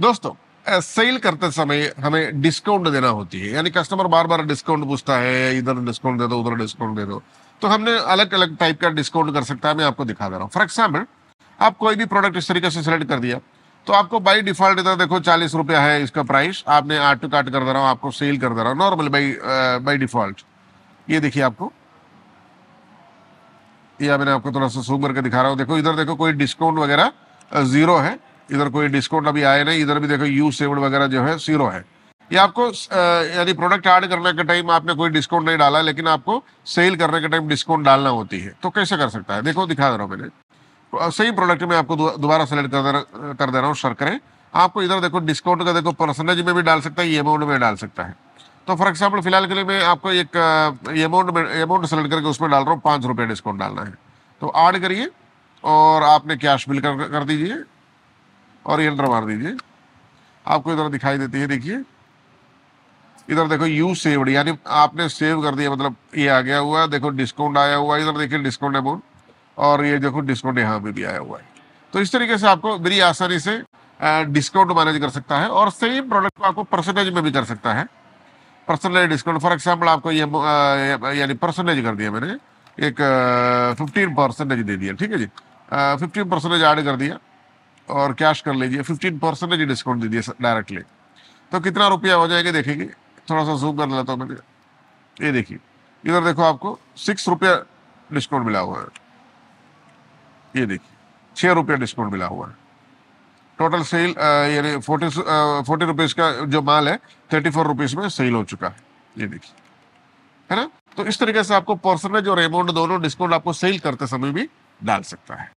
दोस्तों सेल करते समय हमें डिस्काउंट देना होती है यानी कस्टमर बार बार डिस्काउंट पूछता है इधर डिस्काउंट दे दो उधर डिस्काउंट दे दो तो हमने अलग अलग टाइप का डिस्काउंट कर सकता है मैं आपको दिखा दे रहा हूँ फॉर एग्जाम्पल आप कोई भी प्रोडक्ट इस तरीके से सेलेक्ट कर दिया तो आपको बाई डिफॉल्ट इधर देखो चालीस रुपया है इसका प्राइस आपने आठ टू काट कर दे रहा हूँ आपको सेल कर दे रहा हूँ नॉर्मल बाई बाई डिफॉल्ट ये देखिए आपको ये मैंने आपको थोड़ा सा सूम करके दिखा रहा हूँ देखो इधर देखो कोई डिस्काउंट वगैरह जीरो है इधर कोई डिस्काउंट अभी आया नहीं इधर भी देखो यू सेवड वगैरह जो है जीरो है ये आपको यानी प्रोडक्ट ऐड करने के टाइम आपने कोई डिस्काउंट नहीं डाला लेकिन आपको सेल करने के टाइम डिस्काउंट डालना होती है तो कैसे कर सकता है देखो दिखा दे रहा हूँ मैंने सेम प्रोडक्ट में आपको दोबारा सेलेक्ट कर दे कर दे रहा हूँ शर्करें आपको इधर देखो डिस्काउंट का देखो परसेंटेज में भी डाल सकता है ये अमाउंट में डाल सकता है तो फॉर एग्जाम्पल फिलहाल के लिए मैं आपको एक अमाउंट में अमाउंट सेलेक्ट करके उसमें डाल रहा हूँ पाँच रुपये डिस्काउंट डालना है तो ऐड करिए और आपने कैश बिल कर, कर दीजिए और ये एंटर मार दीजिए आपको इधर दिखाई देती है देखिए इधर देखो यू सेव्ड यानी आपने सेव कर दिया मतलब ये आ गया हुआ देखो डिस्काउंट आया हुआ इधर देखिए डिस्काउंट अमाउंट और ये देखो डिस्काउंट यहाँ पे भी आया हुआ है तो इस तरीके से आपको बड़ी आसानी से डिस्काउंट मैनेज कर सकता है और सेम प्रोडक्ट को आपको परसेंटेज में भी कर सकता है पर्सनल डिस्काउंट फॉर एग्जाम्पल आपको ये यानी परसेंटेज कर दिया मैंने एक फिफ्टीन परसेंटेज दे दिया ठीक है जी फिफ्टीन परसेंटेज ऐड कर दिया और कैश कर लीजिए फिफ्टीन परसेंटेज डिस्काउंट दीजिए डायरेक्टली तो कितना रुपया हो जाएगा देखेंगे थोड़ा सा जूम कर लेता हूँ मैं ये देखिए इधर देखो आपको सिक्स रुपया डिस्काउंट मिला हुआ है ये देखिए छः रुपया डिस्काउंट मिला हुआ है टोटल सेल यानी फोर्टी फोर्टी रुपीज़ का जो माल है थर्टी फोर रुपीज़ में सेल हो चुका है ये देखिए है ना तो इस तरीके से आपको परसेंटेज और अमाउंट दोनों डिस्काउंट आपको सेल करते समय भी डाल सकता है